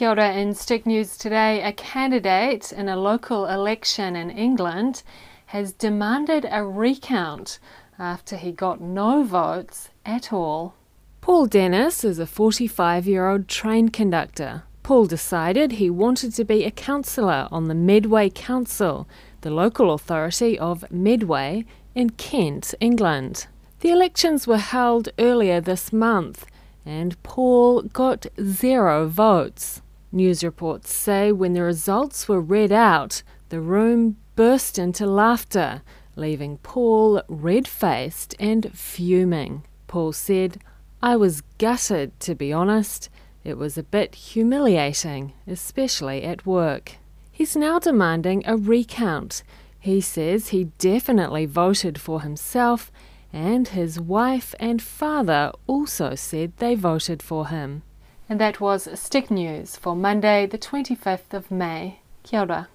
Kia ora in Stick News today. A candidate in a local election in England has demanded a recount after he got no votes at all. Paul Dennis is a 45 year old train conductor. Paul decided he wanted to be a councillor on the Medway Council, the local authority of Medway in Kent, England. The elections were held earlier this month, and Paul got zero votes. News reports say when the results were read out, the room burst into laughter, leaving Paul red faced and fuming. Paul said, I was gutted, to be honest. It was a bit humiliating, especially at work. He's now demanding a recount. He says he definitely voted for himself, and his wife and father also said they voted for him. And that was Stick News for Monday, the 25th of May. Kia ora.